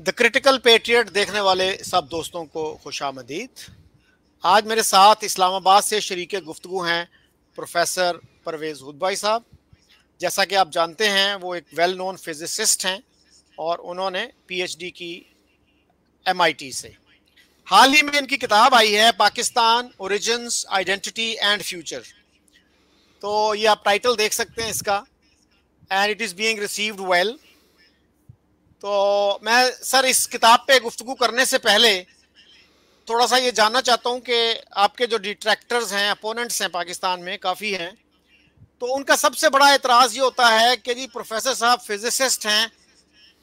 The critical patriot देखने वाले सब दोस्तों को खुश आमदीद आज मेरे साथ इस्लामाबाद से शरीक गुफ्तु हैं प्रोफेसर परवेज़ हुदबाई साहब जैसा कि आप जानते हैं वो एक वेल नोन फिजिसिस्ट हैं और उन्होंने पीएचडी की एमआईटी से हाल ही में इनकी किताब आई है Pakistan origins identity and future तो ये आप टाइटल देख सकते हैं इसका and it is being received well तो मैं सर इस किताब पे गुफ्तु करने से पहले थोड़ा सा ये जानना चाहता हूँ कि आपके जो डिट्रैक्टर्स हैं अपोनेंट्स हैं पाकिस्तान में काफ़ी हैं तो उनका सबसे बड़ा एतराज़ ये होता है कि जी प्रोफेसर साहब फिजिसिस्ट हैं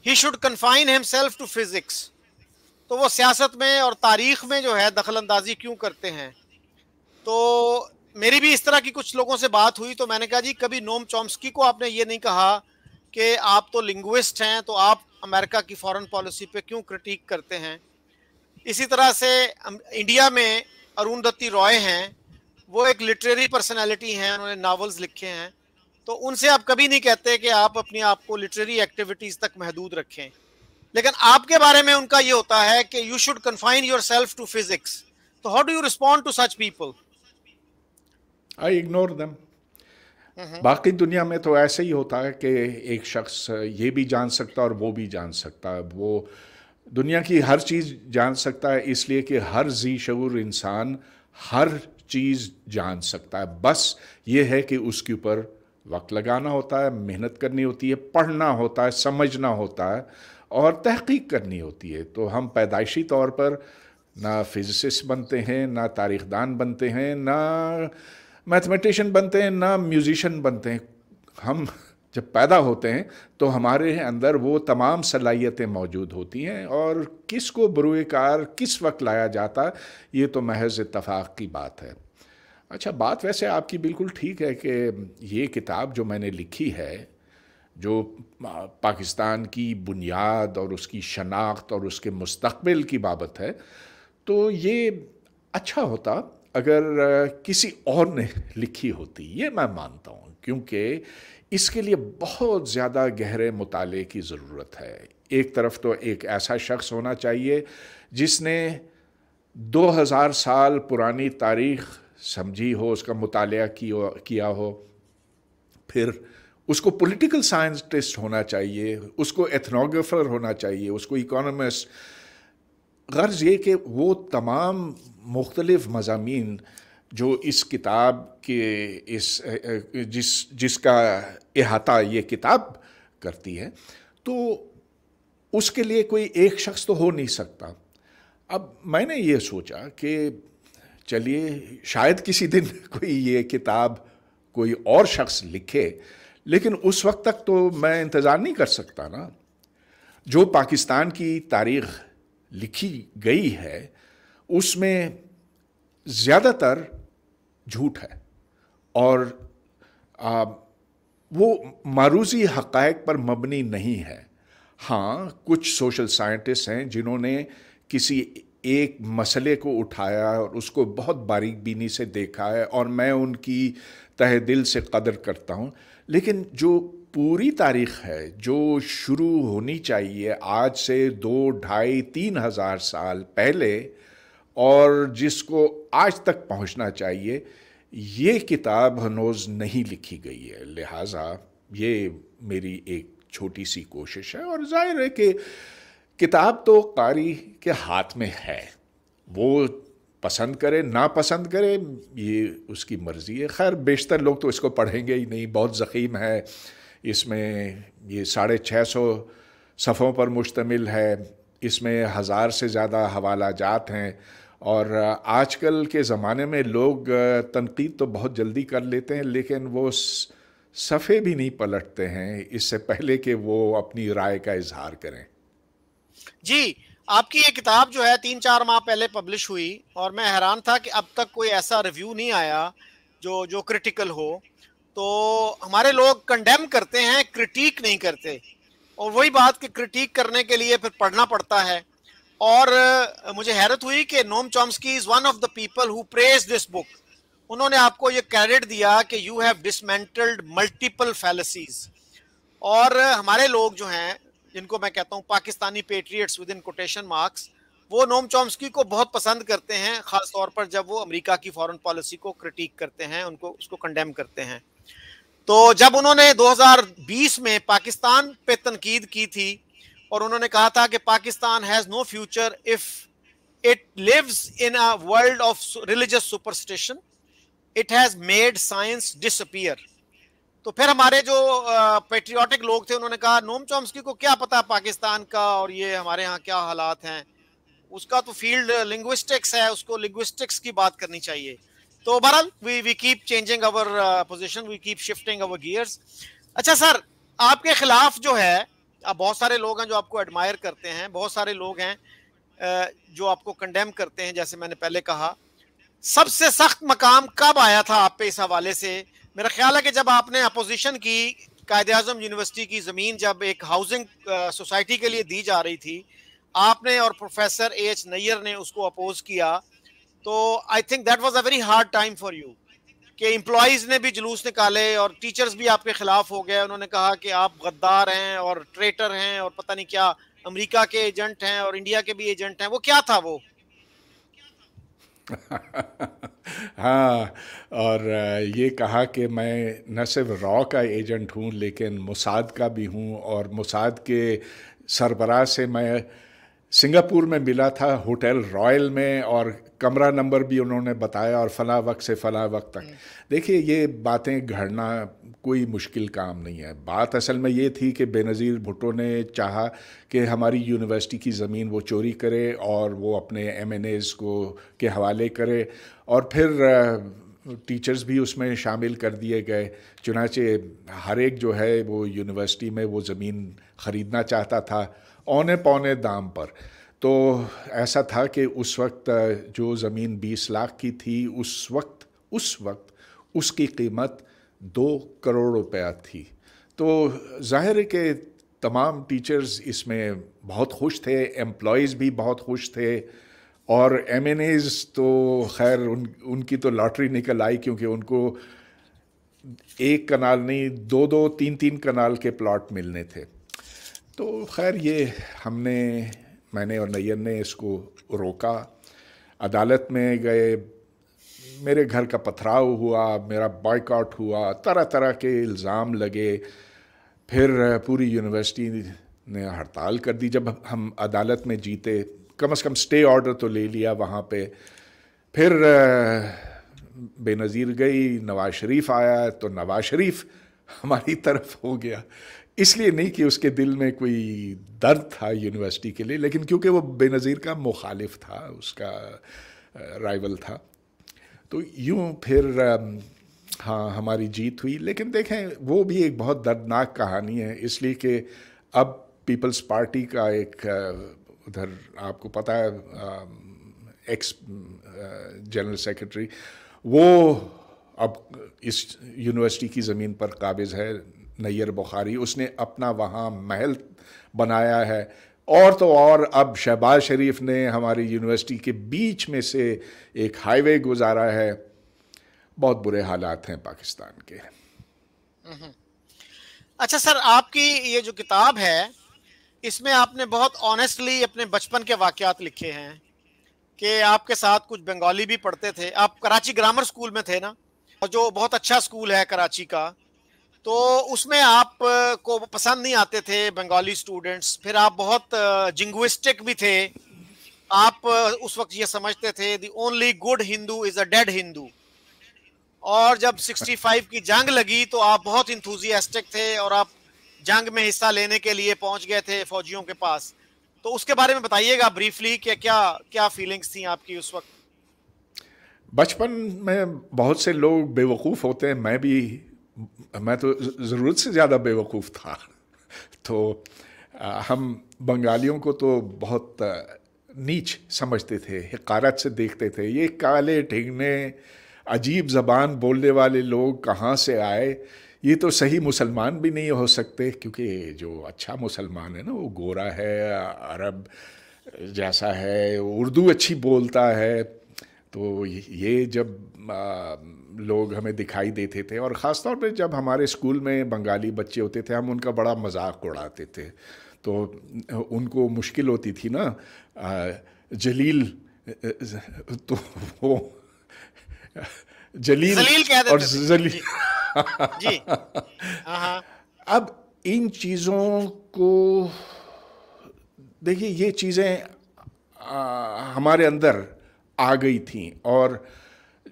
he should confine himself to physics तो वो सियासत में और तारीख में जो है दखल अंदाजी क्यों करते हैं तो मेरी भी इस तरह की कुछ लोगों से बात हुई तो मैंने कहा जी कभी नोम चॉम्स्की को आपने ये नहीं कहा कि आप तो लिंग्विस्ट हैं तो आप अमेरिका की फॉरेन पॉलिसी पे क्यों क्रिटिक करते हैं इसी तरह से इंडिया में अरुण दत्ती रॉय हैं वो एक लिटरेरी पर्सनैलिटी हैं उन्होंने नावल्स लिखे हैं तो उनसे आप कभी नहीं कहते कि आप अपने आप को लिटरेरी एक्टिविटीज़ तक महदूद रखें लेकिन आपके बारे में उनका ये होता है कि you should confine yourself to physics तो how do you respond to such people I ignore them hmm. बाकी दुनिया में तो ऐसे ही होता है कि एक शख्स ये भी जान सकता है और वो भी जान सकता है वो दुनिया की हर चीज़ जान सकता है इसलिए कि हर जी शूर इंसान हर चीज़ जान सकता है बस ये है कि उसके ऊपर वक्त लगाना होता है मेहनत करनी होती है पढ़ना होता है समझना होता है और तहकीक करनी होती है तो हम पैदाइशी तौर पर ना फिज़िसिस्ट बनते हैं ना तारीख़दान बनते हैं ना मैथमेटिशियन बनते हैं ना म्यूज़िशन बनते हैं हम जब पैदा होते हैं तो हमारे अंदर वो तमाम सलाहियतें मौजूद होती हैं और किस को बुरुकार किस वक्त लाया जाता ये तो महज इतफाक़ की बात है अच्छा बात वैसे आपकी बिल्कुल ठीक है कि ये किताब जो मैंने लिखी है जो पाकिस्तान की बुनियाद और उसकी शनाख्त और उसके मुस्तबिल की बाबत है तो ये अच्छा होता अगर किसी और ने लिखी होती ये मैं मानता हूँ क्योंकि इसके लिए बहुत ज़्यादा गहरे मुताले की ज़रूरत है एक तरफ तो एक ऐसा शख्स होना चाहिए जिसने 2000 साल पुरानी तारीख समझी हो उसका मुताल किया हो फिर उसको पॉलिटिकल साइंटिस्ट होना चाहिए उसको एथनोग्राफर होना चाहिए उसको इकोनॉमिस्ट गर्ज ये कि वो तमाम मुख्तलिफ़ मजामी जो इस किताब के इस जिस जिसका अहाता ये किताब करती है तो उसके लिए कोई एक शख्स तो हो नहीं सकता अब मैंने ये सोचा कि चलिए शायद किसी दिन कोई ये किताब कोई और शख्स लिखे लेकिन उस वक्त तक तो मैं इंतज़ार नहीं कर सकता ना जो पाकिस्तान की तारीख़ लिखी गई है उसमें ज़्यादातर झूठ है और आ, वो मारूजी हक़ पर मबनी नहीं है हाँ कुछ सोशल साइंटिस्ट हैं जिन्होंने किसी एक मसले को उठाया और उसको बहुत बारीक बीनी से देखा है और मैं उनकी तह दिल से कदर करता हूँ लेकिन जो पूरी तारीख है जो शुरू होनी चाहिए आज से दो ढाई तीन हज़ार साल पहले और जिसको आज तक पहुंचना चाहिए ये किताब हनोज नहीं लिखी गई है लिहाजा ये मेरी एक छोटी सी कोशिश है और जाहिर है कि किताब तो कारी के हाथ में है वो पसंद करे ना पसंद करे ये उसकी मर्ज़ी है खैर बेशतर लोग तो इसको पढ़ेंगे ही नहीं बहुत ज़ख़ीम है इसमें ये साढ़े छः सौ सफ़ों पर मुश्तमिल है इसमें हज़ार से ज़्यादा हवाला जात हैं और आजकल के ज़माने में लोग तनकीद तो बहुत जल्दी कर लेते हैं लेकिन वो सफ़े भी नहीं पलटते हैं इससे पहले कि वो अपनी राय का इजहार करें जी आपकी ये किताब जो है तीन चार माह पहले पब्लिश हुई और मैं हैरान था कि अब तक कोई ऐसा रिव्यू नहीं आया जो जो क्रिटिकल हो तो हमारे लोग कंडेम करते हैं क्रिटिक नहीं करते और वही बात कि क्रिटिक करने के लिए फिर पढ़ना पड़ता है और मुझे हैरत हुई कि Noam Chomsky is one of the people who praise this book उन्होंने आपको ये क्रेडिट दिया कि you have dismantled multiple fallacies और हमारे लोग जो हैं जिनको मैं कहता हूँ Pakistani patriots with in quotation marks वो नोम चॉम्स्की को बहुत पसंद करते हैं खास तौर पर जब वो अमेरिका की फॉरेन पॉलिसी को क्रिटिक करते हैं उनको उसको कंडेम करते हैं तो जब उन्होंने 2020 में पाकिस्तान पे तनकीद की थी और उन्होंने कहा था कि Pakistan has no future if it lives in a world of religious superstition it has made science disappear तो फिर हमारे जो पेट्रियाटिक लोग थे उन्होंने कहा नोम चॉम्सकी को क्या पता पाकिस्तान का और ये हमारे यहाँ क्या हालात हैं उसका तो फील्ड लिंग्विस्टिक्स है उसको लिंग्विस्टिक्स की बात करनी चाहिए तो बहरहाल we we keep changing our position we keep shifting our gears अच्छा सर आपके खिलाफ जो है आप बहुत सारे लोग हैं जो आपको एडमायर करते हैं बहुत सारे लोग हैं uh, जो आपको कंडेम करते हैं जैसे मैंने पहले कहा सबसे सख्त मकाम कब आया था आप पे इस हवाले से मेरा ख्याल है कि जब आपने अपोजिशन की कायद अजम यूनिवर्सिटी की ज़मीन जब एक हाउसिंग सोसाइटी uh, के लिए दी जा रही थी आपने और प्रोफेसर एच नैयर ने उसको अपोज किया तो I think that was a very hard time for you कि एम्प्लॉयज़ ने भी जुलूस निकाले और टीचर्स भी आपके ख़िलाफ़ हो गए उन्होंने कहा कि आप गद्दार हैं और ट्रेटर हैं और पता नहीं क्या अमेरिका के एजेंट हैं और इंडिया के भी एजेंट हैं वो क्या था वो हाँ और ये कहा कि मैं न सिर्फ रॉ का एजेंट हूँ लेकिन मुसाद का भी हूँ और मुसाद के सरबराह से मैं सिंगापुर में मिला था होटल रॉयल में और कमरा नंबर भी उन्होंने बताया और फला वक्त से फला वक्त तक हम्म। देखिए ये बातें घड़ना कोई मुश्किल काम नहीं है बात असल में ये थी कि बेनज़ीर भुट्टो ने चाहा कि हमारी यूनिवर्सिटी की ज़मीन वो चोरी करे और वो अपने एम एन एज़ को के हवाले करे और फिर टीचर्स भी उसमें शामिल कर दिए गए चुनाचे हर एक जो है वो यूनिवर्सिटी में वो ज़मीन ख़रीदना चाहता था औने पौने दाम पर तो ऐसा था कि उस वक्त जो ज़मीन 20 लाख की थी उस वक्त उस वक्त उसकी कीमत दो करोड़ रुपया थी तो जाहिर है कि तमाम टीचर्स इसमें बहुत खुश थे एम्प्लॉज़ भी बहुत खुश थे और एम तो खैर उन उनकी तो लॉटरी निकल आई क्योंकि उनको एक कनाल नहीं दो दो तीन तीन कनाल के प्लॉट मिलने थे तो खैर ये हमने मैंने और नैयर ने इसको रोका अदालत में गए मेरे घर का पथराव हुआ मेरा बॉयकॉट हुआ तरह तरह के इल्ज़ाम लगे फिर पूरी यूनिवर्सिटी ने हड़ताल कर दी जब हम अदालत में जीते कम से कम स्टे ऑर्डर तो ले लिया वहाँ पे फिर बेनज़ीर गई नवाज़ शरीफ आया तो नवाज़ शरीफ हमारी तरफ हो गया इसलिए नहीं कि उसके दिल में कोई दर्द था यूनिवर्सिटी के लिए लेकिन क्योंकि वो बेनज़ीर का मुखालिफ था उसका राइवल था तो यूँ फिर हाँ हमारी जीत हुई लेकिन देखें वो भी एक बहुत दर्दनाक कहानी है इसलिए कि अब पीपल्स पार्टी का एक उधर आपको पता है एक्स जनरल सेक्रेटरी वो अब इस यूनिवर्सिटी की ज़मीन पर काबिज़ है नैयर बुखारी उसने अपना वहाँ महल बनाया है और तो और अब शहबाज शरीफ ने हमारी यूनिवर्सिटी के बीच में से एक हाईवे गुजारा है बहुत बुरे हालात हैं पाकिस्तान के हम्म। अच्छा सर आपकी ये जो किताब है इसमें आपने बहुत ऑनेस्टली अपने बचपन के वाकयात लिखे हैं कि आपके साथ कुछ बंगाली भी पढ़ते थे आप कराची ग्रामर स्कूल में थे ना और जो बहुत अच्छा स्कूल है कराची का तो उसमें आप को पसंद नहीं आते थे बंगाली स्टूडेंट्स फिर आप बहुत जिंग्विस्टिक भी थे आप उस वक्त ये समझते थे the only good Hindu is a dead Hindu और जब 65 की जंग लगी तो आप बहुत इंथुजियास्टिक थे और आप जंग में हिस्सा लेने के लिए पहुंच गए थे फौजियों के पास तो उसके बारे में बताइएगा ब्रीफली क्या क्या क्या फीलिंग्स थी आपकी उस वक्त बचपन में बहुत से लोग बेवकूफ़ होते हैं मैं भी मैं तो ज़रूरत से ज़्यादा बेवकूफ़ था तो हम बंगालियों को तो बहुत नीच समझते थे हकारत से देखते थे ये काले ठिंगने अजीब ज़बान बोलने वाले लोग कहाँ से आए ये तो सही मुसलमान भी नहीं हो सकते क्योंकि जो अच्छा मुसलमान है ना वो गोरा है अरब जैसा है उर्दू अच्छी बोलता है तो ये जब लोग हमें दिखाई देते थे और ख़ासतौर पर जब हमारे स्कूल में बंगाली बच्चे होते थे हम उनका बड़ा मजाक उड़ाते थे तो उनको मुश्किल होती थी ना जलील तो वो जलील, जलील और जलील जी हाँ, हाँ। अब इन चीज़ों को देखिए ये चीज़ें हमारे अंदर आ गई थी और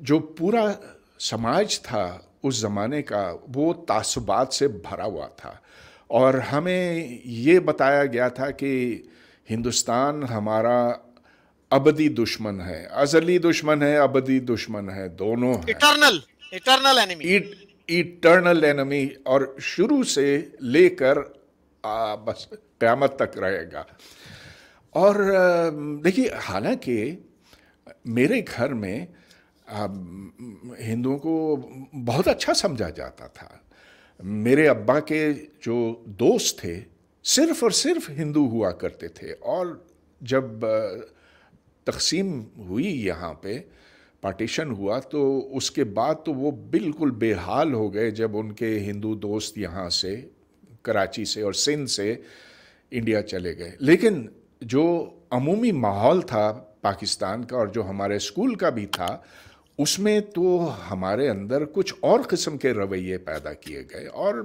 जो पूरा समाज था उस ज़माने का वो तासुबात से भरा हुआ था और हमें ये बताया गया था कि हिंदुस्तान हमारा अबदी दुश्मन है अजली दुश्मन है अबदी दुश्मन है दोनों eternal eternal enemy eternal enemy और शुरू से लेकर बस क्यामत तक रहेगा और देखिए हालांकि मेरे घर में हिंदुओं को बहुत अच्छा समझा जाता था मेरे अब्बा के जो दोस्त थे सिर्फ और सिर्फ हिंदू हुआ करते थे और जब तकसीम हुई यहाँ पे पार्टीशन हुआ तो उसके बाद तो वो बिल्कुल बेहाल हो गए जब उनके हिंदू दोस्त यहाँ से कराची से और सिंध से इंडिया चले गए लेकिन जो अमूमी माहौल था पाकिस्तान का और जो हमारे स्कूल का भी था उसमें तो हमारे अंदर कुछ और किस्म के रवैये पैदा किए गए और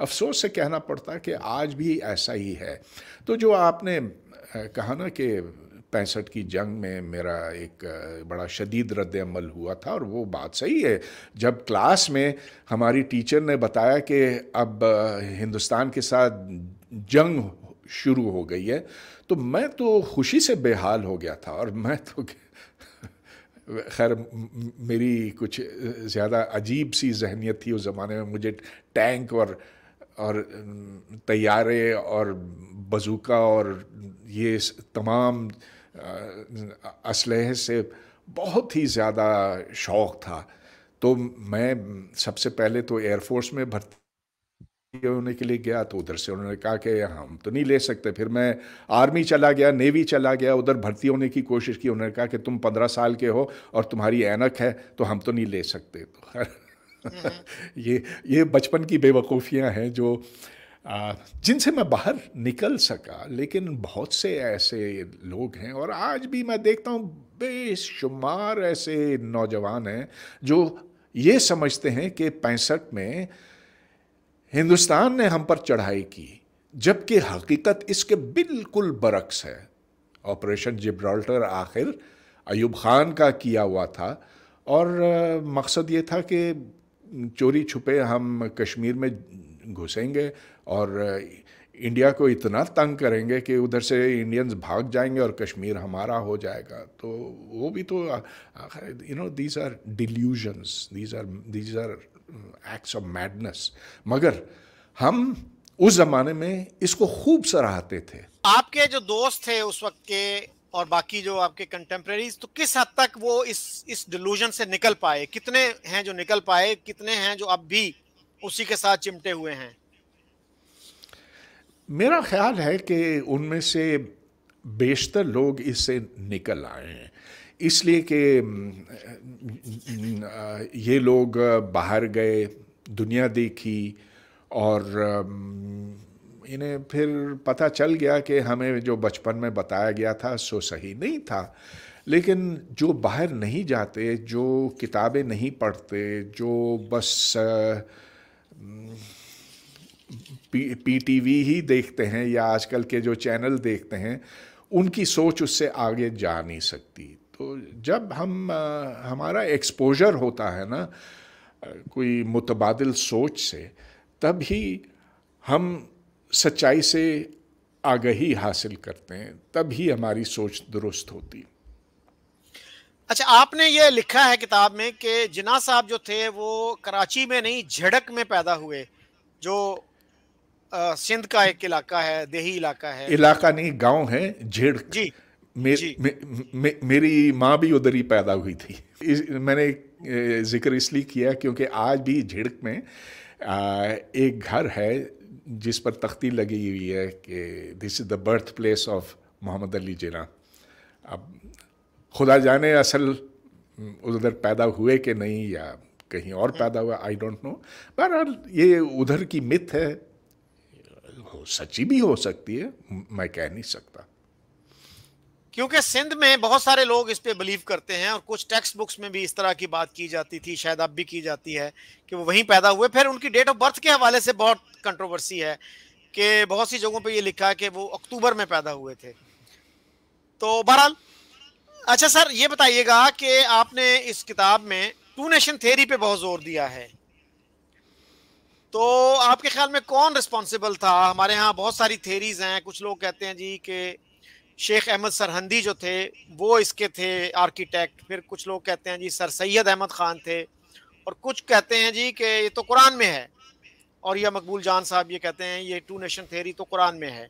अफसोस से कहना पड़ता है कि आज भी ऐसा ही है तो जो आपने कहा ना कि पैंसठ की जंग में मेरा एक बड़ा शदीद रद्द अमल हुआ था और वो बात सही है जब क्लास में हमारी टीचर ने बताया कि अब हिंदुस्तान के साथ जंग शुरू हो गई है तो मैं तो खुशी से बेहाल हो गया था और मैं तो खैर मेरी कुछ ज़्यादा अजीब सी जहनीत थी उस ज़माने में मुझे टैंक और और तैयारे और बजूका और ये तमाम असलहे से बहुत ही ज़्यादा शौक़ था तो मैं सबसे पहले तो एयरफोर्स में भर्ती होने के लिए गया तो उधर से उन्होंने कहा कि हम तो नहीं ले सकते फिर मैं आर्मी चला गया नेवी चला गया उधर भर्ती होने की कोशिश की उन्होंने कहा कि तुम पंद्रह साल के हो और तुम्हारी एनक है तो हम तो नहीं ले सकते तो हम्म। ये ये बचपन की बेवकूफ़ियाँ हैं जो जिनसे मैं बाहर निकल सका लेकिन बहुत से ऐसे लोग हैं और आज भी मैं देखता हूँ बेशुमार ऐसे नौजवान हैं जो ये समझते हैं कि पैंसठ में हिंदुस्तान ने हम पर चढ़ाई की जबकि हकीकत इसके बिल्कुल बरक्स है ऑपरेशन जिब्राल्टर आखिर अयूब खान का किया हुआ था और मकसद ये था कि चोरी छुपे हम कश्मीर में घुसेंगे और इंडिया को इतना तंग करेंगे कि उधर से इंडियंस भाग जाएंगे और कश्मीर हमारा हो जाएगा तो वो भी तो you know these are delusions these are these are acts of madness मगर हम उस जमाने में इसको खूब सराहते थे आपके जो दोस्त थे उस वक्त के और बाकी जो आपके कंटेम्प्रेरीज तो किस हद तक वो इस इस डिलूजन से निकल पाए कितने हैं जो निकल पाए कितने हैं जो अब भी उसी के साथ चिमटे हुए हैं मेरा ख्याल है कि उनमें से बेशतर लोग इससे निकल आए हैं इसलिए कि ये लोग बाहर गए दुनिया देखी और इन्हें फिर पता चल गया कि हमें जो बचपन में बताया गया था सो सही नहीं था लेकिन जो बाहर नहीं जाते जो किताबें नहीं पढ़ते जो बस पी, पी ही देखते हैं या आजकल के जो चैनल देखते हैं उनकी सोच उससे आगे जा नहीं सकती तो जब हम हमारा एक्सपोजर होता है ना कोई मुतबादल सोच से तब ही हम सच्चाई से आगही हासिल करते हैं तब ही हमारी सोच दुरुस्त होती अच्छा आपने ये लिखा है किताब में कि जिना साहब जो थे वो कराची में नहीं झड़क में पैदा हुए जो सिंध का एक इलाका है देही इलाका है इलाका नहीं गांव है झिड़क जी मे, मे, मेरी माँ भी उधर ही पैदा हुई थी इस, मैंने जिक्र इसलिए किया क्योंकि आज भी झिड़क में आ, एक घर है जिस पर तख्ती लगी हुई है कि this is the birth place of Mohammad Ali Jinnah अब खुदा जाने असल उधर पैदा हुए कि नहीं या कहीं और पैदा हुआ आई डोंट नो बहरहाल ये उधर की मिथ है सच्ची भी हो सकती है मैं कह नहीं सकता क्योंकि सिंध में बहुत सारे लोग इस पे बिलीव करते हैं और कुछ टेक्स्ट बुक्स में भी इस तरह की बात की जाती थी शायद अब भी की जाती है कि वो वहीं पैदा हुए फिर उनकी डेट ऑफ बर्थ के हवाले से बहुत कंट्रोवर्सी है कि बहुत सी जगहों पे ये लिखा है कि वो अक्टूबर में पैदा हुए थे तो बहरहाल अच्छा सर ये बताइएगा कि आपने इस किताब में टू नेशन थेरी पर बहुत जोर दिया है तो आपके ख्याल में कौन रिस्पॉन्सिबल था हमारे यहाँ बहुत सारी थेरीज हैं कुछ लोग कहते हैं जी कि शेख अहमद सरहंदी जो थे वो इसके थे आर्किटेक्ट फिर कुछ लोग कहते हैं जी सर सैयद अहमद ख़ान थे और कुछ कहते हैं जी कि ये तो कुरान में है और यह मकबूल जान साहब ये कहते हैं ये टू नेशन थेरी तो कुरान में है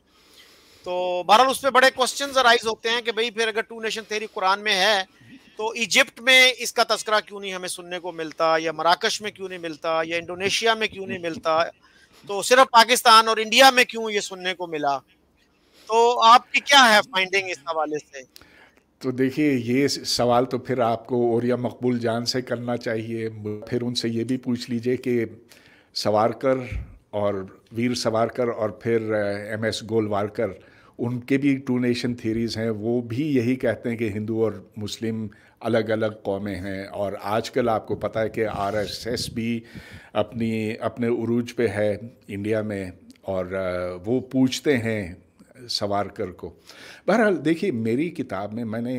तो बहरहाल उस पर बड़े क्वेश्चन अराइज होते हैं कि भाई फिर अगर टू नेशन थेरी कुरान में है तो इजिप्ट में इसका तस्करा क्यों नहीं हमें सुनने को मिलता या मराकश में क्यों नहीं मिलता या इंडोनेशिया में क्यों नहीं मिलता तो सिर्फ पाकिस्तान और इंडिया में क्यों ये सुनने को मिला तो आपकी क्या है फाइंडिंग इस हवाले से तो देखिए ये सवाल तो फिर आपको औरिया मकबूल जान से करना चाहिए फिर उनसे ये भी पूछ लीजिए कि सवारकर और वीर सवारकर और फिर एम एस गोलवारकर उनके भी टू नेशन थीरीज़ हैं वो भी यही कहते हैं कि हिंदू और मुस्लिम अलग अलग कौमें हैं और आजकल आपको पता है कि आरएसएस भी अपनी अपने उरूज पे है इंडिया में और वो पूछते हैं सवारकर को बहरहाल देखिए मेरी किताब में मैंने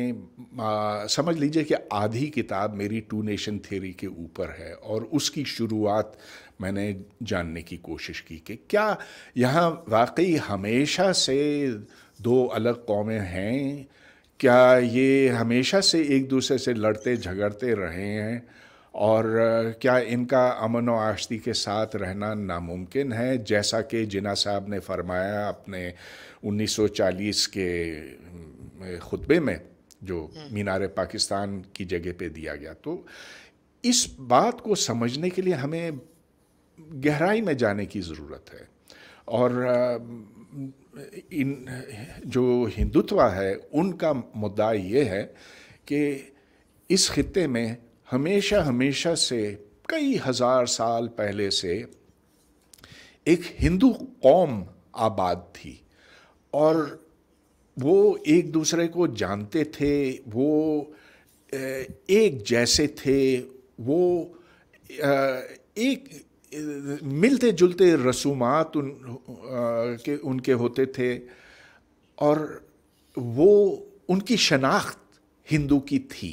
आ, समझ लीजिए कि आधी किताब मेरी टू नेशन थेरी के ऊपर है और उसकी शुरुआत मैंने जानने की कोशिश की कि क्या यहाँ वाकई हमेशा से दो अलग कौमें हैं क्या ये हमेशा से एक दूसरे से लड़ते झगड़ते रहे हैं और क्या इनका अमन व आश्ती के साथ रहना नामुमकिन है जैसा कि जिना साहब ने फरमाया अपने 1940 के खुतबे में जो हम्म। मीनार पाकिस्तान की जगह पे दिया गया तो इस बात को समझने के लिए हमें गहराई में जाने की ज़रूरत है और इन जो हिंदुत्व है उनका मुद्दा ये है कि इस खत्े में हमेशा हमेशा से कई हज़ार साल पहले से एक हिंदू कौम आबाद थी और वो एक दूसरे को जानते थे वो एक जैसे थे वो एक मिलते जुलते रसूमात उन के उनके होते थे और वो उनकी शनाख्त हिंदू की थी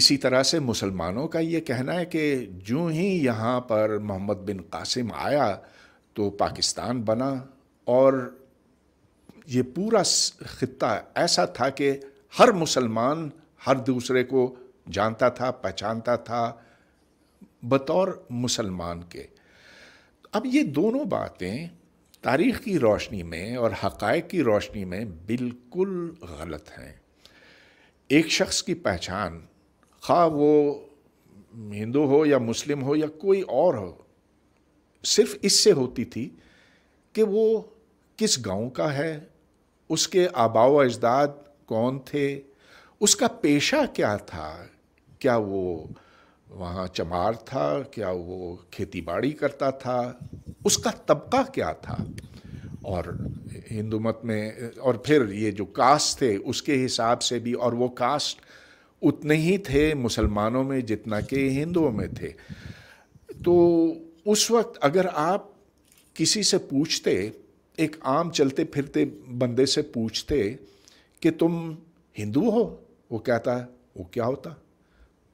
इसी तरह से मुसलमानों का ये कहना है कि जो ही यहाँ पर मोहम्मद बिन कासिम आया तो पाकिस्तान बना और ये पूरा खत्ता ऐसा था कि हर मुसलमान हर दूसरे को जानता था पहचानता था बतौर मुसलमान के अब ये दोनों बातें तारीख़ की रोशनी में और हक़ की रोशनी में बिल्कुल गलत हैं एक शख्स की पहचान खा वो हिंदू हो या मुस्लिम हो या कोई और हो सिर्फ इससे होती थी कि वो किस गांव का है उसके आबाव अजदाद कौन थे उसका पेशा क्या था क्या वो वहाँ चमार था क्या वो खेती बाड़ी करता था उसका तबका क्या था और हिंदू मत में और फिर ये जो कास्ट थे उसके हिसाब से भी और वो कास्ट उतने ही थे मुसलमानों में जितना कि हिंदुओं में थे तो उस वक्त अगर आप किसी से पूछते एक आम चलते फिरते बंदे से पूछते कि तुम हिंदू हो वो कहता है वो क्या होता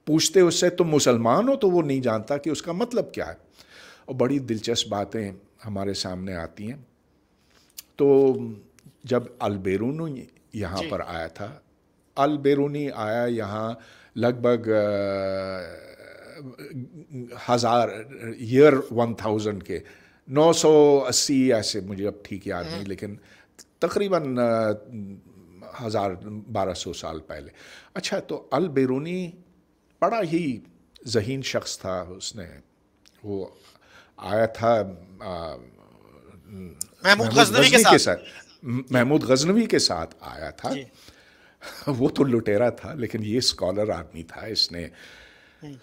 पूछते उससे तुम मुसलमान हो तो वो नहीं जानता कि उसका मतलब क्या है और बड़ी दिलचस्प बातें हमारे सामने आती हैं तो जब अलबेरूनी यहाँ पर आया था अलबेरूनी आया यहाँ लगभग हज़ार ईयर वन थाउजेंड के नौ सौ अस्सी ऐसे मुझे अब ठीक याद नहीं हम्म। लेकिन तकरीबन हज़ार बारह सौ साल पहले अच्छा तो अल बेरूनी बड़ा ही जहीन शख्स था उसने वो आया था महमूद गजनवी के, के साथ महमूद गजनवी के साथ आया था वो तो लुटेरा था लेकिन ये स्कॉलर आदमी था इसने हम्म।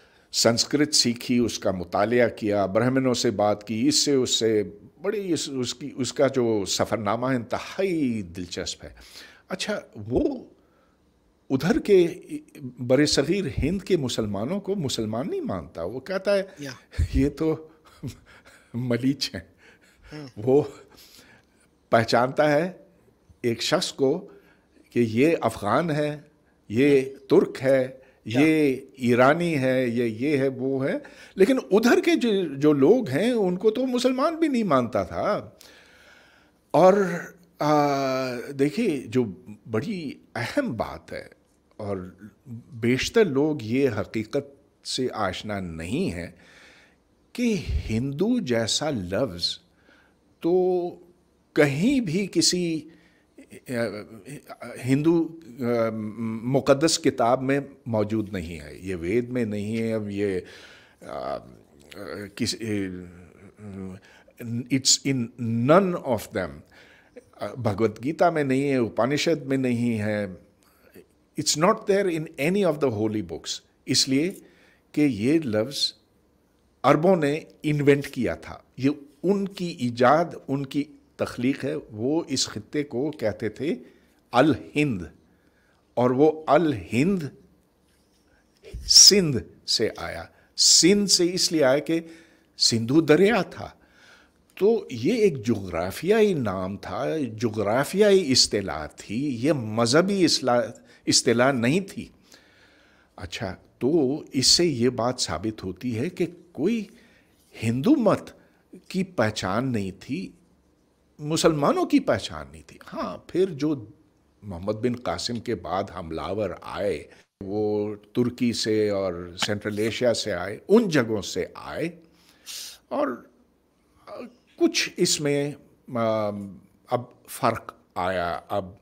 संस्कृत सीखी उसका मुताल किया ब्राह्मणों से बात की इससे उससे बड़ी इस, उसकी उसका जो सफ़रनामा है इंतहाई दिलचस्प है अच्छा वो उधर के बर सग़ीर हिंद के मुसलमानों को मुसलमान नहीं मानता वो कहता है ये तो मलीच हैं हम्म। वो पहचानता है एक शख्स को कि ये अफ़गान है ये हम्म। तुर्क है ये ईरानी है ये ये है वो है लेकिन उधर के जो जो लोग हैं उनको तो मुसलमान भी नहीं मानता था और देखिए जो बड़ी अहम बात है और बेशतर लोग ये हकीकत से आशना नहीं है कि हिंदू जैसा लफ्ज़ तो कहीं भी किसी हिंदू मुक़दस किताब में मौजूद नहीं है ये वेद में नहीं है अब ये किस it's in none of them Bhagavad Gita में नहीं है उपनिषद में नहीं है it's not there in any of the holy books इसलिए कि ये लव्स अरबों ने इन्वेंट किया था ये उनकी ईजाद उनकी तख्लीक है वो इस खत्े को कहते थे अल हिंद और वो अल हिंद सिंध से आया सिंध से इसलिए आया कि सिंधु दरिया था तो ये एक जुग्राफियाई नाम था जोग्राफियाई अतलाह थी ये मज़हबी असलाह नहीं थी अच्छा तो इससे ये बात साबित होती है कि कोई हिंदू मत की पहचान नहीं थी मुसलमानों की पहचान नहीं थी हाँ फिर जो मोहम्मद बिन कासिम के बाद हमलावर आए वो तुर्की से और सेंट्रल एशिया से आए उन जगहों से आए और कुछ इसमें अब फ़र्क आया अब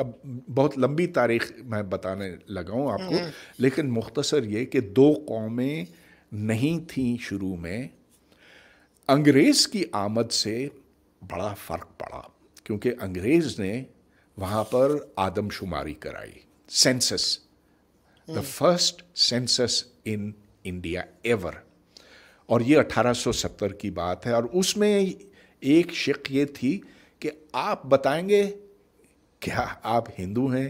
अब बहुत लंबी तारीख मैं बताने लगा हूँ आपको हम्म। लेकिन मुख्तसर ये कि दो कौमें नहीं थीं शुरू में अंग्रेज़ की आमद से बड़ा फ़र्क पड़ा क्योंकि अंग्रेज़ ने वहाँ पर आदमशुमारी कराई census the first census in India ever और ये 1870 की बात है और उसमें एक शिक ये थी कि आप बताएंगे क्या आप हिंदू हैं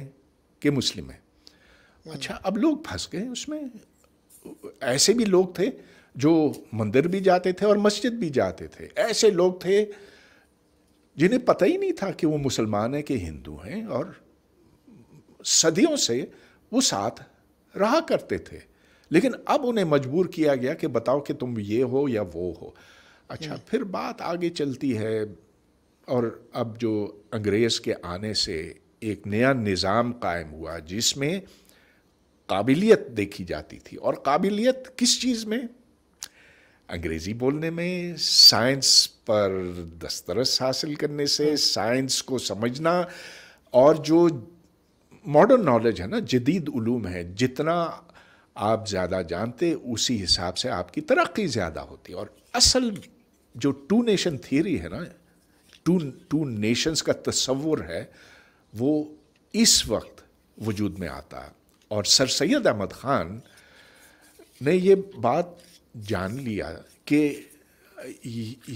कि मुस्लिम हैं hmm. अच्छा अब लोग फंस गए उसमें ऐसे भी लोग थे जो मंदिर भी जाते थे और मस्जिद भी जाते थे ऐसे लोग थे जिन्हें पता ही नहीं था कि वो मुसलमान हैं कि हिंदू हैं और सदियों से वो साथ रहा करते थे लेकिन अब उन्हें मजबूर किया गया कि बताओ कि तुम ये हो या वो हो अच्छा हम्म। फिर बात आगे चलती है और अब जो अंग्रेज़ के आने से एक नया निज़ाम कायम हुआ जिसमें काबिलियत देखी जाती थी और काबिलियत किस चीज़ में अंग्रेज़ी बोलने में साइंस पर दस्तरस हासिल करने से हाँ। साइंस को समझना और जो मॉडर्न नॉलेज है ना जदीद उलूम है जितना आप ज़्यादा जानते उसी हिसाब से आपकी तरक्की ज़्यादा होती है और असल जो टू नेशन थियरी है ना टू टू नेशंस का तस्वुर है वो इस वक्त वजूद में आता है और सर सैद अहमद ख़ान ने ये बात जान लिया कि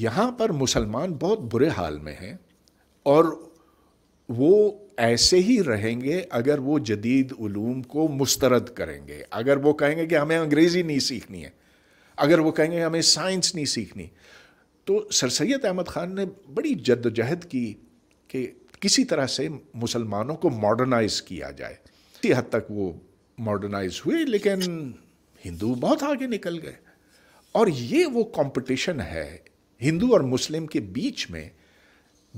यहाँ पर मुसलमान बहुत बुरे हाल में हैं और वो ऐसे ही रहेंगे अगर वो जदीद उलूम को मुस्तरद करेंगे अगर वो कहेंगे कि हमें अंग्रेज़ी नहीं सीखनी है अगर वो कहेंगे हमें साइंस नहीं सीखनी तो सर सैद अहमद ख़ान ने बड़ी जद्दोजहद की कि किसी तरह से मुसलमानों को मॉडर्नाइज किया जाए किसी हद तक वो मॉडर्नाइज हुए लेकिन हिंदू बहुत आगे निकल गए और ये वो कंपटीशन है हिंदू और मुस्लिम के बीच में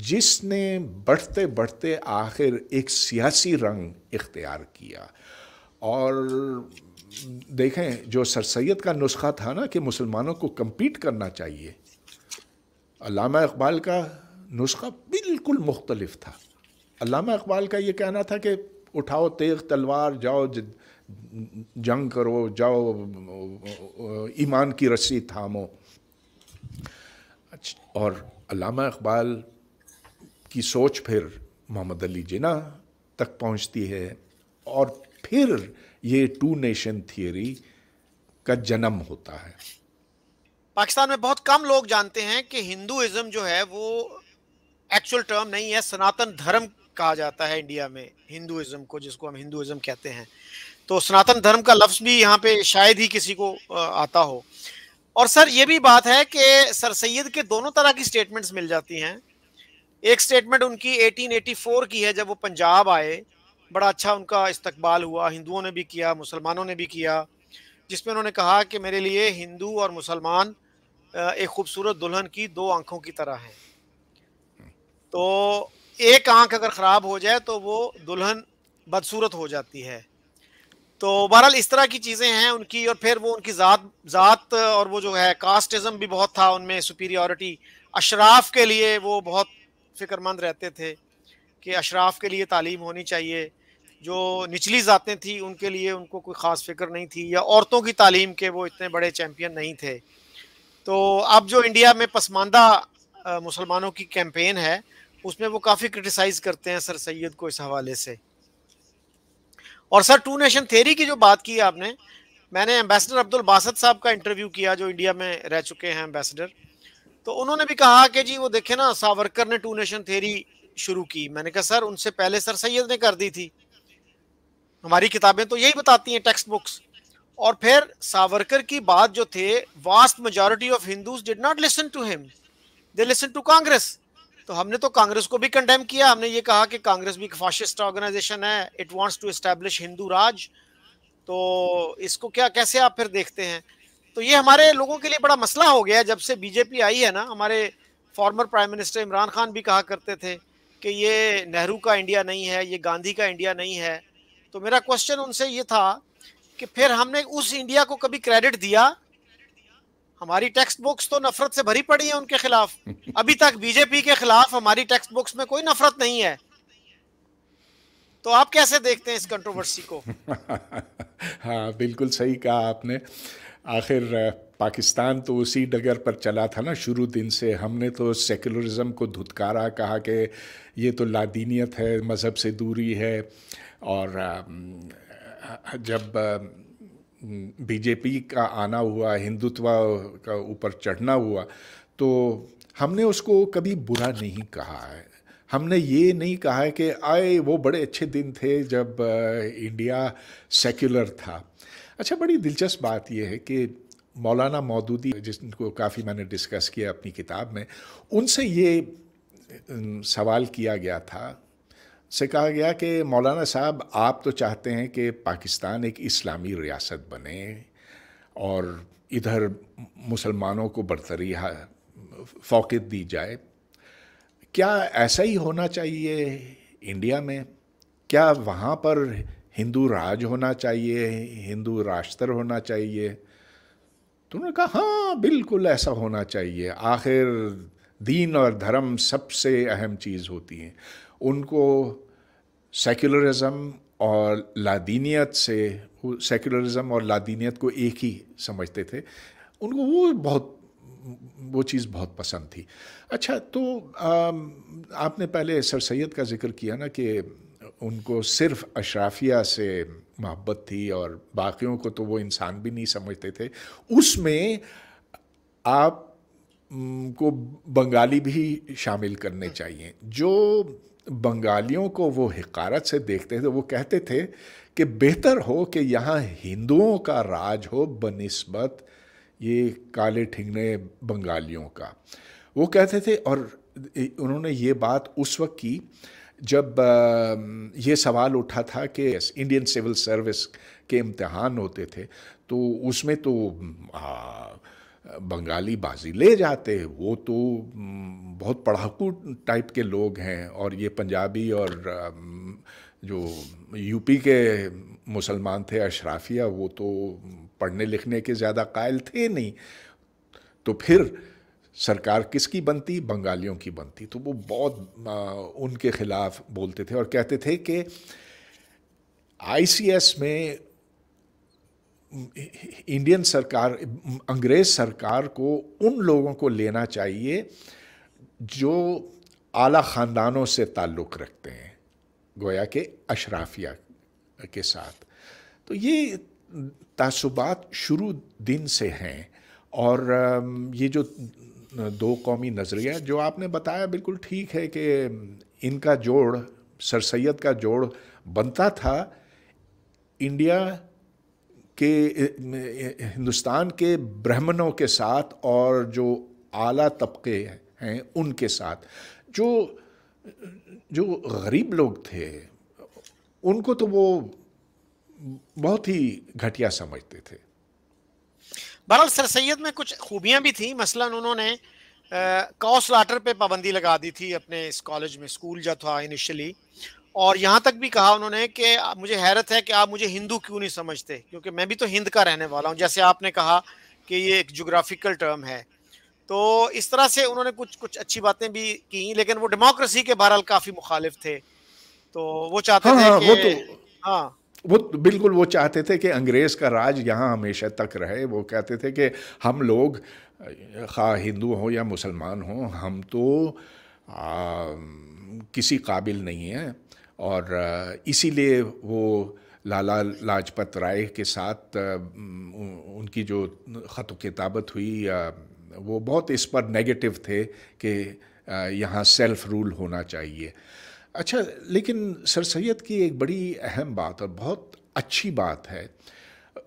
जिसने बढ़ते बढ़ते आखिर एक सियासी रंग इख्तियार किया और देखें जो सर सैद का नुस्खा था ना कि मुसलमानों को कम्पीट करना चाहिए अलामा इकबाल का नुस्खा बिल्कुल मुख्तलफ था अलामा इकबाल का ये कहना था कि उठाओ तेग तलवार जाओ जंग करो जाओ ईमान की रस्सी थामो अच्छा, और अलामा इकबाल की सोच फिर मोहम्मद अली जिना तक पहुंचती है और फिर ये टू नेशन थियोरी का जन्म होता है पाकिस्तान में बहुत कम लोग जानते हैं कि हिंदुज़म जो है वो एक्चुअल टर्म नहीं है सनातन धर्म कहा जाता है इंडिया में हिंदुज़म को जिसको हम हिंदुज़म कहते हैं तो सनातन धर्म का लफ्ज भी यहाँ पे शायद ही किसी को आता हो और सर ये भी बात है कि सर सैयद के दोनों तरह की स्टेटमेंट्स मिल जाती हैं एक स्टेटमेंट उनकी 1884 की है जब वो पंजाब आए बड़ा अच्छा उनका इस्तकबाल हुआ हिंदुओं ने भी किया मुसलमानों ने भी किया जिसमें उन्होंने कहा कि मेरे लिए हिंदू और मुसलमान एक खूबसूरत दुल्हन की दो आंखों की तरह हैं तो एक आंख अगर ख़राब हो जाए तो वो दुल्हन बदसूरत हो जाती है तो बहरहाल इस तरह की चीज़ें हैं उनकी और फिर वो उनकी ज़ात ज़ात और वो जो है कास्टिज़म भी बहुत था उनमें सुपीरियॉरिटी अशराफ के लिए वो बहुत फ़िक्रमंद रहते थे कि अशराफ के लिए तालीम होनी चाहिए जो निचली ज़ातें थी उनके लिए उनको कोई ख़ास फिक्र नहीं थी या औरतों की तालीम के वो इतने बड़े चैम्पियन नहीं थे तो अब जो इंडिया में पसमानदा मुसलमानों की कैंपेन है उसमें वो काफ़ी क्रिटिसाइज़ करते हैं सर सैद को इस हवाले से और सर टू नेशन थेरी की जो बात की आपने मैंने एम्बेसडर अब्दुल बासत साहब का इंटरव्यू किया जो इंडिया में रह चुके हैं एम्बेसडर तो उन्होंने भी कहा कि जी वो देखे ना सावरकर ने टू नेशन थेरी शुरू की मैंने कहा सर उनसे पहले सर सैयद ने कर दी थी हमारी किताबें तो यही बताती हैं टेक्स्ट बुक्स और फिर सावरकर की बात जो थे vast majority of Hindus did not listen to him they listen to Congress तो हमने तो कांग्रेस को भी कंडेम किया हमने ये कहा कि कांग्रेस भी एक फाशिस्ट ऑर्गेनाइजेशन है it wants to establish Hindu Raj तो इसको क्या कैसे आप फिर देखते हैं तो ये हमारे लोगों के लिए बड़ा मसला हो गया जब से बीजेपी आई है ना हमारे former prime minister Imran Khan भी कहा करते थे कि ये नेहरू का इंडिया नहीं है ये गांधी का इंडिया नहीं है तो मेरा क्वेश्चन उनसे ये था कि फिर हमने उस इंडिया को कभी क्रेडिट दिया हमारी टेक्स्ट बुक्स तो नफरत से भरी पड़ी है उनके खिलाफ अभी तक बीजेपी के खिलाफ हमारी टेक्स्ट बुक्स में कोई नफरत नहीं है तो आप कैसे देखते हैं इस कंट्रोवर्सी को हाँ बिल्कुल सही कहा आपने आखिर पाकिस्तान तो उसी डगर पर चला था ना शुरू दिन से हमने तो सेकुलरिज्म को धुतकारा कहा कि ये तो लादीनियत है मज़हब से दूरी है और जब बीजेपी का आना हुआ हिंदुत्व का ऊपर चढ़ना हुआ तो हमने उसको कभी बुरा नहीं कहा है हमने ये नहीं कहा है कि आए वो बड़े अच्छे दिन थे जब इंडिया सेक्युलर था अच्छा बड़ी दिलचस्प बात यह है कि मौलाना मौदूदी जिनको काफ़ी मैंने डिस्कस किया अपनी किताब में उनसे ये सवाल किया गया था से कहा गया कि मौलाना साहब आप तो चाहते हैं कि पाकिस्तान एक इस्लामी रियासत बने और इधर मुसलमानों को बरतरी फोकत दी जाए क्या ऐसा ही होना चाहिए इंडिया में क्या वहाँ पर हिंदू राज होना चाहिए हिंदू राष्ट्र होना चाहिए तो उन्होंने कहा हाँ बिल्कुल ऐसा होना चाहिए आखिर दीन और धर्म सबसे अहम चीज़ होती है उनको सेक्युलरिज्म और लादीनियत से सेक्युलरिज्म और लादीनियत को एक ही समझते थे उनको वो बहुत वो चीज़ बहुत पसंद थी अच्छा तो आ, आपने पहले सर सैद का जिक्र किया ना कि उनको सिर्फ अशराफिया से मोहब्बत थी और बाकियों को तो वो इंसान भी नहीं समझते थे उसमें आप को बंगाली भी शामिल करने चाहिए जो बंगालियों को वो हकारत से देखते थे तो वो कहते थे कि बेहतर हो कि यहाँ हिंदुओं का राज हो बनस्बत ये काले ठिंगने बंगालियों का वो कहते थे और उन्होंने ये बात उस वक्त की जब ये सवाल उठा था कि इंडियन सिविल सर्विस के इम्तहान होते थे तो उसमें तो आ, बंगाली बाजी ले जाते वो तो बहुत पढ़ाकू टाइप के लोग हैं और ये पंजाबी और जो यूपी के मुसलमान थे अशराफिया वो तो पढ़ने लिखने के ज़्यादा कायल थे नहीं तो फिर सरकार किसकी बनती बंगालियों की बनती तो वो बहुत उनके खिलाफ बोलते थे और कहते थे कि आईसीएस में इंडियन सरकार अंग्रेज सरकार को उन लोगों को लेना चाहिए जो आला ख़ानदानों से ताल्लुक़ रखते हैं गोया के अशराफिया के साथ तो ये तसुबात शुरू दिन से हैं और ये जो दो कौमी नज़रिया जो आपने बताया बिल्कुल ठीक है कि इनका जोड़ सर सैद का जोड़ बनता था इंडिया कि हिंदुस्तान के ब्राह्मणों के साथ और जो आला तबके हैं उनके साथ जो जो गरीब लोग थे उनको तो वो बहुत ही घटिया समझते थे बहरहाल सर सैयद में कुछ खूबियां भी थी मसलन उन्होंने काउ लाटर पे पाबंदी लगा दी थी अपने इस कॉलेज में स्कूल जो था इनिशियली और यहाँ तक भी कहा उन्होंने कि मुझे हैरत है कि आप मुझे हिंदू क्यों नहीं समझते क्योंकि मैं भी तो हिंद का रहने वाला हूँ जैसे आपने कहा कि ये एक जोग्राफिकल टर्म है तो इस तरह से उन्होंने कुछ कुछ अच्छी बातें भी की लेकिन वो डेमोक्रेसी के बहरहाल काफ़ी मुखालिफ थे तो वो चाहते हाँ, थे हाँ, कि, वो तो हाँ वो तो बिल्कुल वो चाहते थे कि अंग्रेज़ का राज यहाँ हमेशा तक रहे वो कहते थे कि हम लोग खा हिंदू हों या मुसलमान हों हम तो आ, किसी काबिल नहीं हैं और इसीलिए वो लाला लाजपत राय के साथ उनकी जो ख़त किताबत हुई वो बहुत इस पर नेगेटिव थे कि यहाँ सेल्फ रूल होना चाहिए अच्छा लेकिन सर सैद की एक बड़ी अहम बात और बहुत अच्छी बात है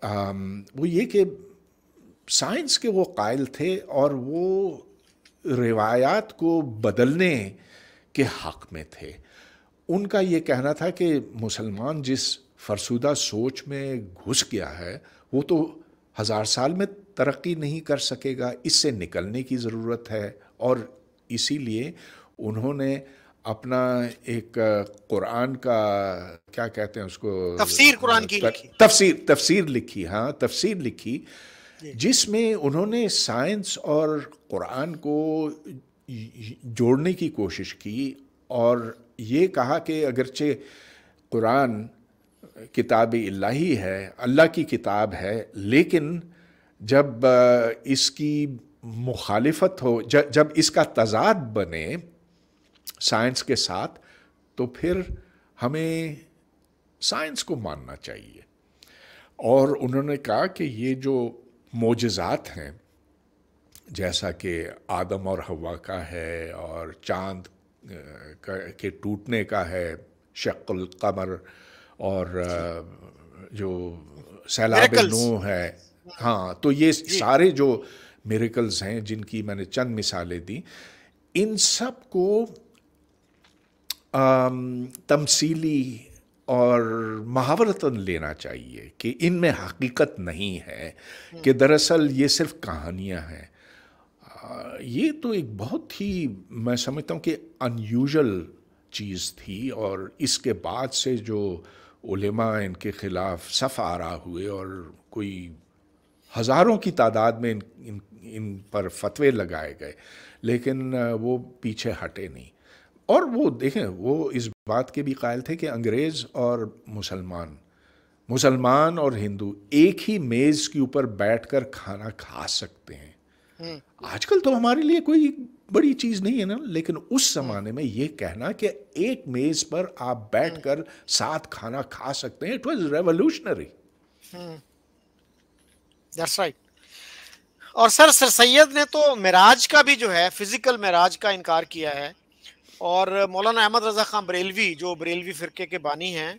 वो ये कि साइंस के वो कायल थे और वो रिवायात को बदलने के हक़ में थे उनका ये कहना था कि मुसलमान जिस फरसुदा सोच में घुस गया है वो तो हज़ार साल में तरक्की नहीं कर सकेगा इससे निकलने की ज़रूरत है और इसीलिए उन्होंने अपना एक कुरान का क्या कहते हैं उसको तफसीर कुरान की लिखी तफसीर तफसीर लिखी हाँ तफसीर लिखी जिसमें उन्होंने साइंस और कुरान को जोड़ने की कोशिश की और ये कहा कि अगरचे कुरान किताब इलाही है अल्लाह की किताब है लेकिन जब इसकी मुखालफत हो जब इसका तजाद बने साइंस के साथ तो फिर हमें साइंस को मानना चाहिए और उन्होंने कहा कि ये जो मोजात हैं जैसा कि आदम और हवा का है और चांद के टूटने का है शक्ल कमर और जो सैलाब नो है हाँ तो ये सारे जो मेरिकल्स हैं जिनकी मैंने चंद मिसालें दी इन सब को तमसीली और महावरतन लेना चाहिए कि इनमें हकीकत नहीं है कि दरअसल ये सिर्फ कहानियाँ हैं ये तो एक बहुत ही मैं समझता हूँ कि अनयूजल चीज़ थी और इसके बाद से जो उलेमा इनके ख़िलाफ़ सफ़ आरा हुए और कोई हज़ारों की तादाद में इन इन, इन पर फतवे लगाए गए लेकिन वो पीछे हटे नहीं और वो देखें वो इस बात के भी कायल थे कि अंग्रेज़ और मुसलमान मुसलमान और हिंदू एक ही मेज़ के ऊपर बैठकर खाना खा सकते हैं हम्म। आजकल तो हमारे लिए कोई बड़ी चीज़ नहीं है ना लेकिन उस जमाने में ये कहना कि एक मेज़ पर आप बैठकर साथ खाना खा सकते हैं it was revolutionary that's right और सर सर सैयद ने तो मराज का भी जो है फिजिकल मराज का इनकार किया है और मौलाना अहमद रजा खान बरेलवी जो बरेलवी फ़िरके के बानी हैं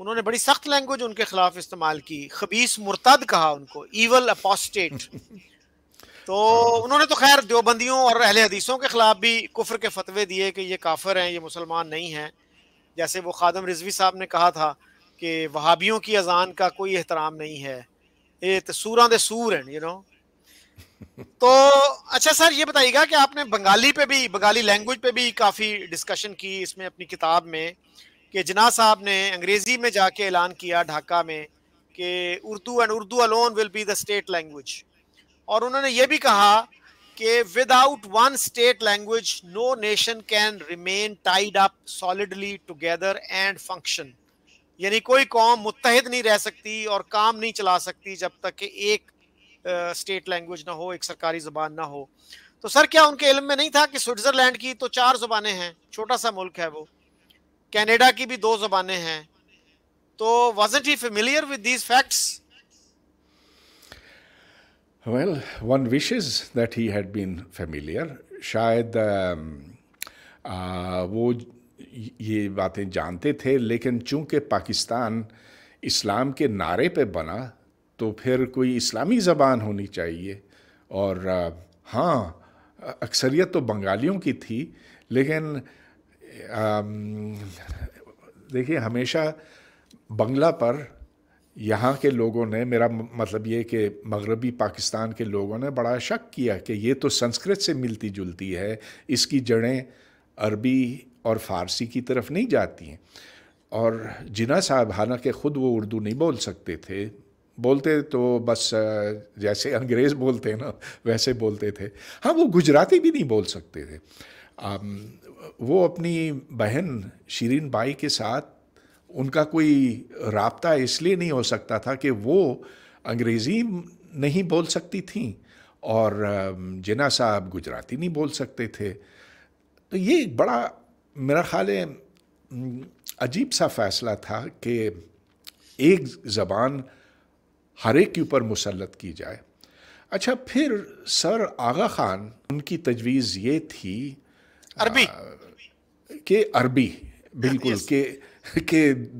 उन्होंने बड़ी सख्त लैंग्वेज उनके खिलाफ इस्तेमाल की खबीस मुर्तद कहा उनको इवल अपोस्टेट तो उन्होंने तो खैर देवबंदियों और अहले हदीसों के खिलाफ भी कुफर के फतवे दिए कि ये काफिर हैं ये मुसलमान नहीं हैं जैसे वो खादम रिजवी साहब ने कहा था कि वहाबियों की अजान का कोई एहतराम नहीं है ये तो सूरा दे सूर हैं यू नो तो अच्छा सर ये बताइएगा कि आपने बंगाली पे भी बंगाली लैंग्वेज पे भी काफ़ी डिस्कशन की इसमें अपनी किताब में कि जना साहब ने अंग्रेज़ी में जाके ऐलान किया ढाका में कि Urdu and Urdu alone will be the state language और उन्होंने ये भी कहा कि without one state language no nation can remain tied up solidly together and function यानी कोई कौम मुतहद नहीं रह सकती और काम नहीं चला सकती जब तक कि एक स्टेट लैंग्वेज ना हो एक सरकारी ज़बान ना हो तो सर क्या उनके इल्म में नहीं था कि स्विट्ज़रलैंड की तो चार ज़ुबानें हैं छोटा सा मुल्क है वो कैनेडा की भी दो ज़ुबानें हैं तो वजन ही familiar with these facts Well, one wishes that he had been familiar. शायद आ, um, आ, uh, वो ये बातें जानते थे लेकिन चूंकि पाकिस्तान इस्लाम के नारे पे बना तो फिर कोई इस्लामी ज़बान होनी चाहिए और uh, हाँ अक्सरियत तो बंगालियों की थी लेकिन um, देखिए हमेशा बंगला पर यहाँ के लोगों ने मेरा मतलब ये कि मगरबी पाकिस्तान के लोगों ने बड़ा शक किया कि ये तो संस्कृत से मिलती जुलती है इसकी जड़ें अरबी और फ़ारसी की तरफ नहीं जाती हैं और जिना साहब हालांकि ख़ुद वो उर्दू नहीं बोल सकते थे बोलते तो बस जैसे अंग्रेज़ बोलते हैं ना वैसे बोलते थे हाँ वो गुजराती भी नहीं बोल सकते थे वो अपनी बहन शरीन बाई के साथ उनका कोई रबता इसलिए नहीं हो सकता था कि वो अंग्रेज़ी नहीं बोल सकती थी और जिना साहब गुजराती नहीं बोल सकते थे तो ये एक बड़ा मेरा ख़्याल अजीब सा फैसला था कि एक ज़बान हर एक के ऊपर मुसलत की जाए अच्छा फिर सर आगा ख़ान उनकी तजवीज़ ये थी अरबी कि अरबी बिल्कुल के कि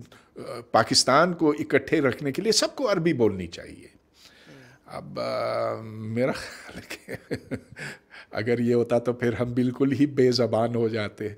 पाकिस्तान को इकट्ठे रखने के लिए सबको अरबी बोलनी चाहिए अब आ, मेरा ख्याल अगर ये होता तो फिर हम बिल्कुल ही बेज़बान हो जाते